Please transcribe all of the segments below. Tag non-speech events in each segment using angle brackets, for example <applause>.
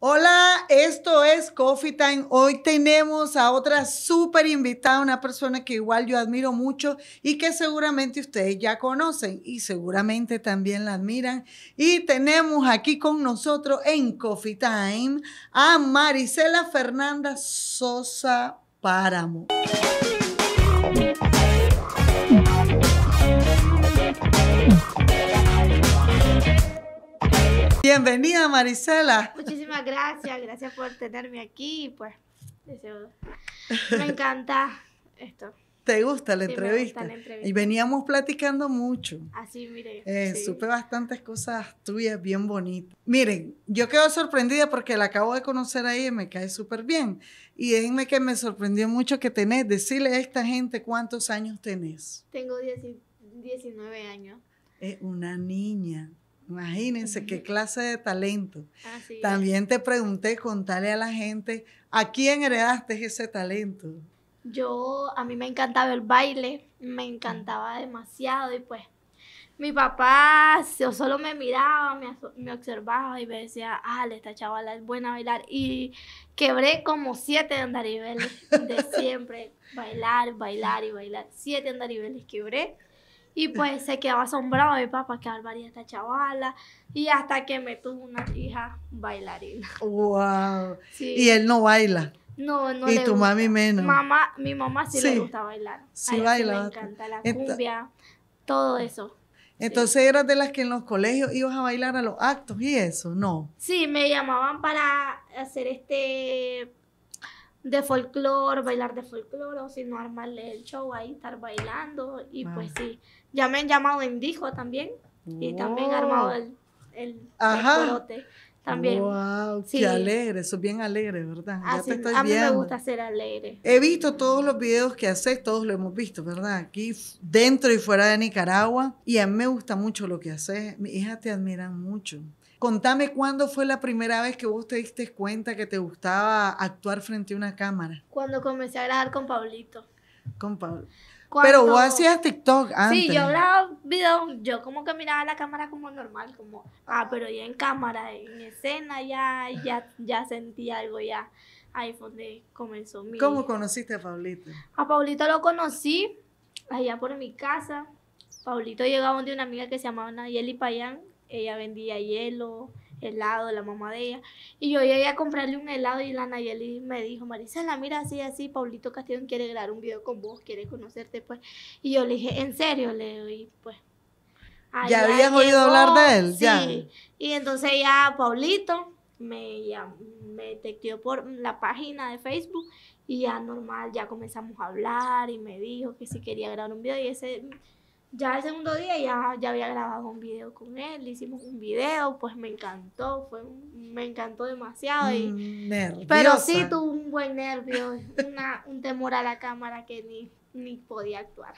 Hola, esto es Coffee Time. Hoy tenemos a otra súper invitada, una persona que igual yo admiro mucho y que seguramente ustedes ya conocen y seguramente también la admiran. Y tenemos aquí con nosotros en Coffee Time a Marisela Fernanda Sosa Páramo. Bienvenida, Marisela gracias, gracias por tenerme aquí pues me encanta esto. ¿Te gusta la, entrevista? Y veníamos platicando mucho. Así, mire. Eh, supe bastantes cosas tuyas bien bonitas. Miren, yo quedo sorprendida porque la acabo de conocer ahí y me cae súper bien. Y déjenme que me sorprendió mucho que tenés. Decirle a esta gente cuántos años tenés. Tengo 19 años. Es una niña. Imagínense qué clase de talento. También te pregunté, contale a la gente, ¿a quién heredaste ese talento? Yo, a mí me encantaba el baile, me encantaba demasiado y pues mi papá yo solo me miraba, me, observaba y me decía, ah, esta chavala es buena a bailar. Y quebré como siete andariveles de siempre, <laughs> bailar, bailar y bailar. Siete andariveles quebré. Y pues se quedó asombrado mi papá, que barbaridad esta chavala. Y hasta que me tuvo una hija bailarina. ¡Wow! Y él no baila. No, no. Y tu mami menos. Mamá, mi mamá sí, le gusta bailar. Sí, baila. me encanta la cumbia, todo eso. Entonces eras de las que en los colegios ibas a bailar a los actos y eso, ¿no? Sí, me llamaban para hacer este de folclore, bailar de folclore, o si no armarle el show ahí, estar bailando y pues ah. sí. Ya me han llamado en dijo también. Y también armado el, el, Ajá. también. ¡Wow! ¡Qué alegre! Eso bien alegre, ¿verdad? Ah, a mí me gusta ser alegre. He visto todos los videos que haces, todos lo hemos visto, ¿verdad? Aquí dentro y fuera de Nicaragua. Y a mí me gusta mucho lo que haces. Mi hija te admiran mucho. Contame cuándo fue la primera vez que vos te diste cuenta que te gustaba actuar frente a una cámara. Cuando comencé a grabar con Pablito. Con Pablo. Pero vos hacías TikTok antes. Sí, yo grababa videos, yo como que miraba la cámara como normal, como, ah, pero ya en cámara, en escena, ya, ya, ya sentí algo, ya. Ahí fue donde comenzó mi... ¿Cómo conociste a Paulito? A Paulito lo conocí allá por mi casa. Paulito llegaba donde una amiga que se llamaba Nayeli Payán. Ella vendía hielo, helado, la mamá de ella. Y yo llegué a comprarle un helado y la Nayeli me dijo, Marisela, mira, así, así, Paulito Castillo quiere grabar un video con vos, quiere conocerte, pues. Y yo le dije, ¿en serio? Le doy, pues. ¿Ya habías oído hablar de él? Sí. Y entonces ya Paulito me, ya, me detectó por la página de Facebook y ya normal, ya comenzamos a hablar y me dijo que si quería grabar un video y ese ya el segundo día ya, ya había grabado un video con él, le hicimos un video, pues me encantó, fue me encantó demasiado. Y, mm, pero sí tuvo un buen nervio, una, un temor a la cámara que ni, ni podía actuar.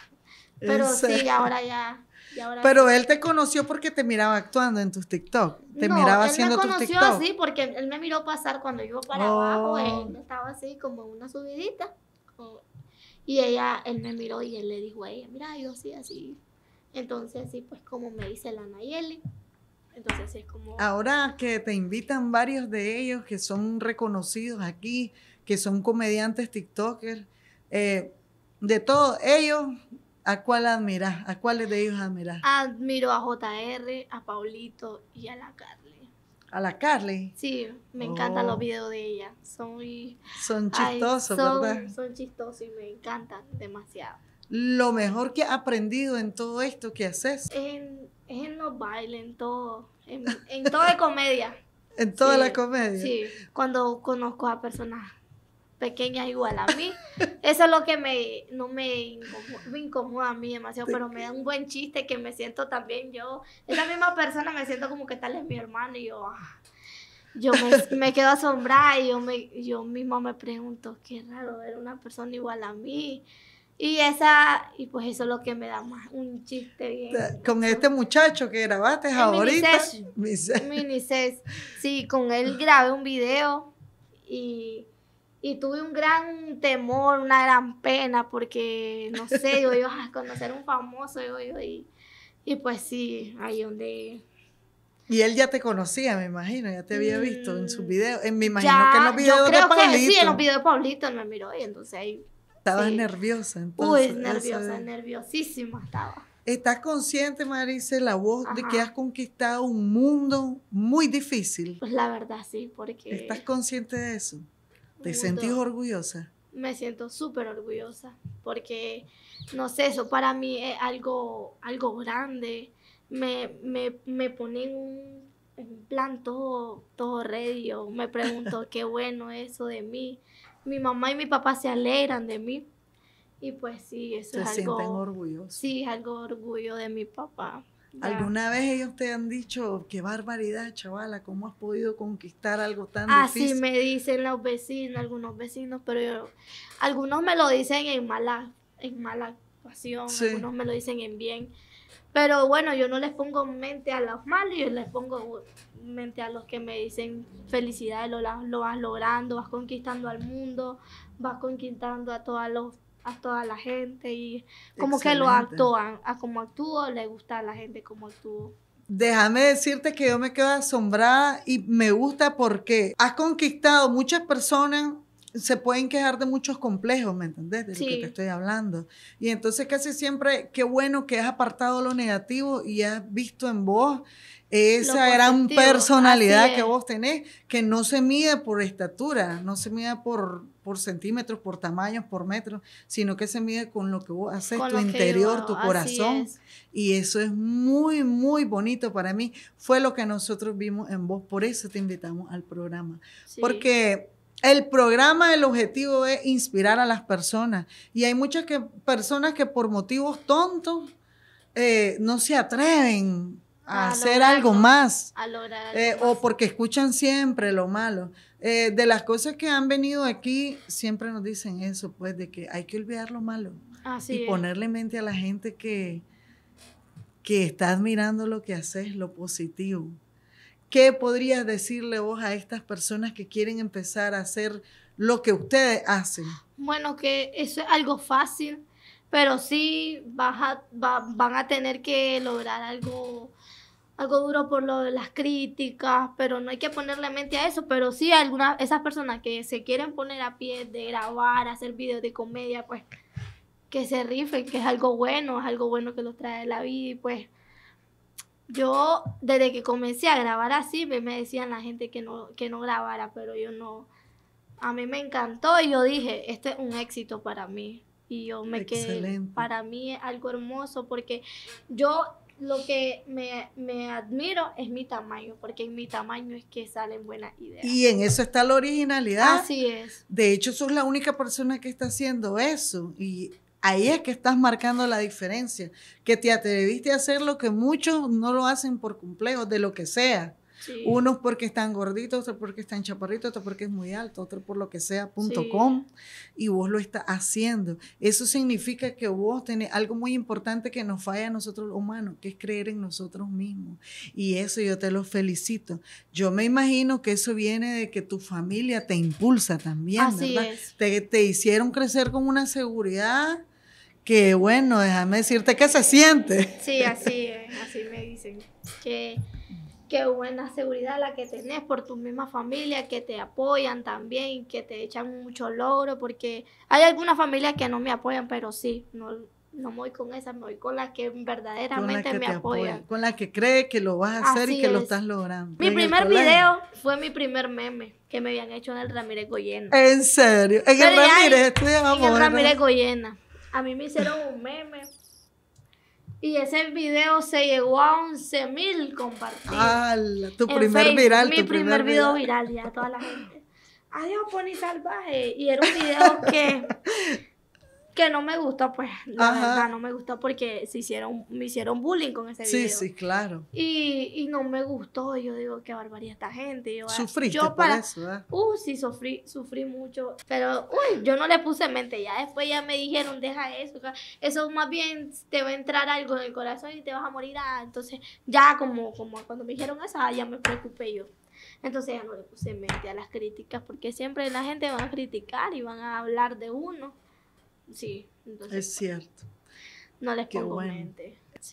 Pero sí, ahora ya, ahora Pero él te conoció porque te miraba actuando en tus TikTok, te miraba haciendo tus TikTok. conoció así porque él me miró pasar cuando yo para abajo, oh. él estaba así como una subidita y ella, él me miró y él le dijo a ella, mira, yo sí, así. Entonces, sí pues como me dice la Nayeli. Entonces es como... Ahora que te invitan varios de ellos que son reconocidos aquí, que son comediantes, TikTokers, eh, de todos ellos, ¿a cuál admiras? ¿A cuáles de ellos admiras? Admiro a JR, a Paulito y a la Carly a la Carly. Sí, me encantan los videos de ella. Son muy... Son chistosos, son, Son chistosos y me encantan demasiado. Lo mejor que has aprendido en todo esto que haces. En, en los bailes, en todo. En, en toda <laughs> comedia. en toda la comedia. Sí, cuando conozco a personas pequeñas igual a mí. Eso es lo que me, no me incomoda, a mí demasiado, pero me da un buen chiste que me siento también yo, esa misma persona me siento como que tal es mi hermano y yo, ah, yo me, quedo asombrada y yo, yo misma me pregunto, qué raro ver una persona igual a mí. Y esa, y pues eso es lo que me da más, un chiste bien. Con este muchacho que grabaste ahorita. mi Sí, con él grabé un video y y tuve un gran temor, una gran pena, porque, no sé, yo iba a conocer un famoso, yo, y, y pues sí, ahí donde... Y él ya te conocía, me imagino, ya te había visto en sus mm, videos, eh, me imagino que en los videos de Pablito. sí, en los videos de Pablito él me miró y entonces ahí... Estabas nerviosa, entonces. Uy, nerviosa, nerviosísima estaba. ¿Estás consciente, Marice, la voz de que has conquistado un mundo muy difícil? Pues la verdad, sí, porque... ¿Estás consciente de eso? ¿Te sentís orgullosa? Me siento súper orgullosa porque, no sé, eso para mí es algo, algo grande. Me, me, me ponen un, plan todo, todo me pregunto <laughs> qué bueno eso de mí. Mi mamá y mi papá se alegran de mí. Y pues sí, eso es algo. orgullosos. Sí, algo orgullo de mi papá. ¿Alguna vez ellos te han dicho, qué barbaridad, chavala, cómo has podido conquistar algo tan difícil? Así me dicen los vecinos, algunos vecinos, pero algunos me lo dicen en mala, en mala pasión, algunos me lo dicen en bien. Pero bueno, yo no les pongo mente a los malos, yo les pongo mente a los que me dicen felicidades, lo, lo vas logrando, vas conquistando al mundo, vas conquistando a todos los a toda la gente y como que lo actúan, a como actúo le gusta a la gente como tú Déjame decirte que yo me quedo asombrada y me gusta porque has conquistado muchas personas se pueden quejar de muchos complejos, ¿me entendés? De lo que te estoy hablando. Y entonces casi siempre, qué bueno que has apartado lo negativo y has visto en vos esa gran personalidad que vos tenés, que no se mide por estatura, no se mide por, por centímetros, por tamaños, por metros, sino que se mide con lo que vos haces, tu interior, tu corazón. Y eso es muy, muy bonito para mí. Fue lo que nosotros vimos en vos, por eso te invitamos al programa. Porque el programa, el objetivo es inspirar a las personas. Y hay muchas personas que por motivos tontos eh, no se atreven a, hacer algo más. Eh, o porque escuchan siempre lo malo. Eh, de las cosas que han venido aquí, siempre nos dicen eso, pues, de que hay que olvidar lo malo. y ponerle ponerle mente a la gente que, que está admirando lo que haces, lo positivo. ¿Qué podrías decirle vos a estas personas que quieren empezar a hacer lo que ustedes hacen? Bueno, que eso es algo fácil, pero sí van a tener que lograr algo, algo duro por lo de las críticas, pero no hay que ponerle mente a eso, pero sí algunas, esas personas que se quieren poner a pie de grabar, hacer videos de comedia, pues que se rifen, que es algo bueno, es algo bueno que los trae la vida y pues yo desde que comencé a grabar así, me, decían la gente que no, que no grabara, pero yo no. A mí me encantó y yo dije, este es un éxito para mí. Y yo me Excelente. para mí es algo hermoso porque yo lo que me, me, admiro es mi tamaño, porque en mi tamaño es que salen buenas ideas. Y en eso está la originalidad. Así es. De hecho, sos la única persona que está haciendo eso. Y Ahí es que estás marcando la diferencia, que te atreviste a hacer lo que muchos no lo hacen por complejos, de lo que sea. Unos porque están gorditos, otros porque están chaparritos, otros porque es muy alto, otros por lo que sea.com y vos lo estás haciendo. Eso significa que vos tenés algo muy importante que nos falla a nosotros los humanos, que es creer en nosotros mismos. Y eso yo te lo felicito. Yo me imagino que eso viene de que tu familia te impulsa también, ¿verdad? te hicieron crecer con una seguridad Qué bueno, déjame decirte que se siente. Sí, así, así me dicen. qué buena seguridad la que tenés por tu misma familia, que te apoyan también, que te echan mucho logro, porque hay algunas familias que no me apoyan, pero sí, no, no me voy con esas, me voy con las que verdaderamente me apoyan. con las que cree que lo vas a hacer y que lo estás logrando. Mi primer video fue mi primer meme que me habían hecho en el Ramírez Goyena. ¿En serio? En el Ramírez, este En el Ramírez Goyena. A mí me hicieron un meme. Y ese video se llegó a 11.000 mil compartidos. tu primer viral. Mi primer, video viral. viral, ya toda la gente. Adiós, Pony Salvaje. Y era un video que <laughs> que no me gusta, pues no me gusta porque se hicieron, me hicieron bullying con ese video. Sí, sí, claro. Y, y, no me gustó, yo digo, qué barbaridad esta gente. Yo, ah, Sufriste yo para, eso, uh, sí, sufrí, sufrí mucho, pero uy, yo no le puse mente, ya después ya me dijeron, deja eso, eso más bien te va a entrar algo en el corazón y te vas a morir, ah, entonces ya como, como cuando me dijeron eso, ya me preocupé yo. Entonces ya no le puse mente a las críticas porque siempre la gente va a criticar y van a hablar de uno. Sí, Es cierto. No les pongo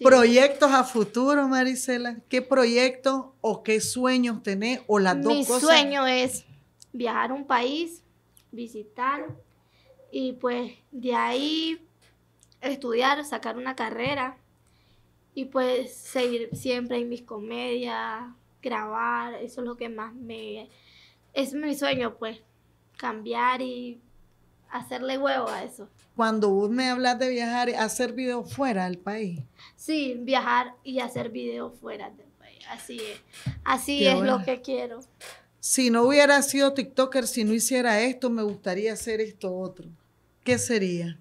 Proyectos a futuro, Marisela. ¿Qué proyecto o qué sueños tenés o las dos cosas? Mi sueño es viajar a un país, visitar y pues de ahí estudiar, sacar una carrera y pues seguir siempre en mis comedias, grabar, eso es lo que más me... Es mi sueño, pues, cambiar y hacerle huevo a eso cuando vos me hablas de viajar, hacer videos fuera del país. Sí, viajar y hacer videos fuera del país. Así es. Así es lo que quiero. Si no hubiera sido TikToker, si no hiciera esto, me gustaría hacer esto otro. ¿Qué sería?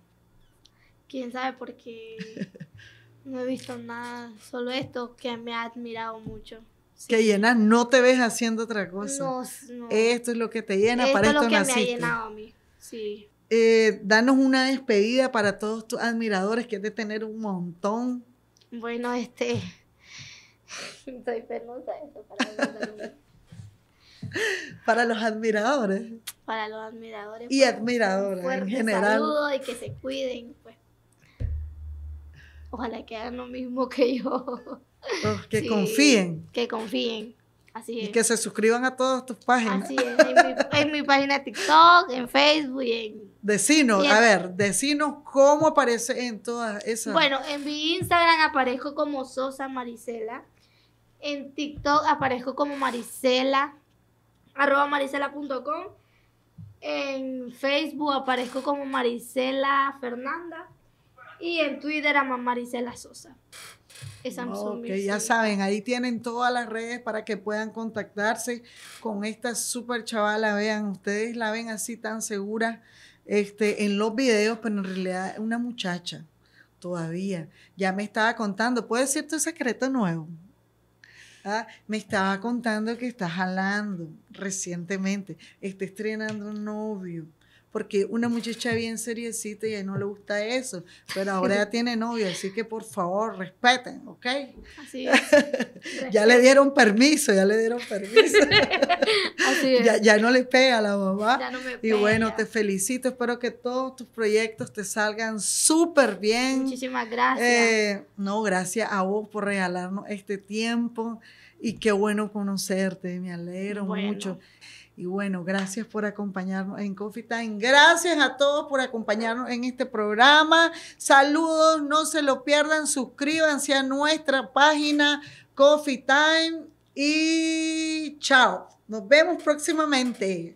Quién sabe, porque <laughs> no he visto nada, solo esto que me ha admirado mucho. que llenas, no te ves haciendo otra cosa. No, no. Esto es lo que te llena, esto para esto es lo que me ha llenado a mí, sí eh, danos una despedida para todos tus admiradores, que es de tener un montón. Bueno, este. Estoy <laughs> penosa eso para, los admiradores. Para los admiradores. Y pues, admiradoras en general. Saludo y que se cuiden. Pues. Ojalá que hagan lo mismo que yo. Pues, que <laughs> confíen. Que confíen. Así Y que se suscriban a todas tus páginas. Así es, en mi, página TikTok, en Facebook en Decinos, a ver, decinos cómo aparece en todas esas. Bueno, en mi Instagram aparezco como Sosa Maricela, En TikTok aparezco como Maricela arroba marisela.com. En Facebook aparezco como Maricela Fernanda. Y en Twitter a Marisela Sosa. que ya saben, ahí tienen todas las redes para que puedan contactarse con esta super chavala. Vean, ustedes la ven así tan segura este, en los videos, pero en realidad una muchacha todavía. Ya me estaba contando, ¿puedo decirte un secreto nuevo? Ah, me estaba contando que está jalando recientemente, está estrenando un novio porque una muchacha bien seriecita y a no le gusta eso, pero ahora ya <laughs> tiene novio, así que por favor respeten, ¿ok? Así <laughs> es. ya le dieron permiso, ya le dieron permiso. <laughs> así es. Ya, no le pega a la mamá. Ya no me pega. Y bueno, te felicito, espero que todos tus proyectos te salgan súper bien. Muchísimas gracias. Eh, no, gracias a vos por regalarnos este tiempo y qué bueno conocerte, me alegro mucho. Y bueno, gracias por acompañarnos en Coffee Time. Gracias a todos por acompañarnos en este programa. Saludos, no se lo pierdan. Suscríbanse a nuestra página Coffee Time y chao. Nos vemos próximamente.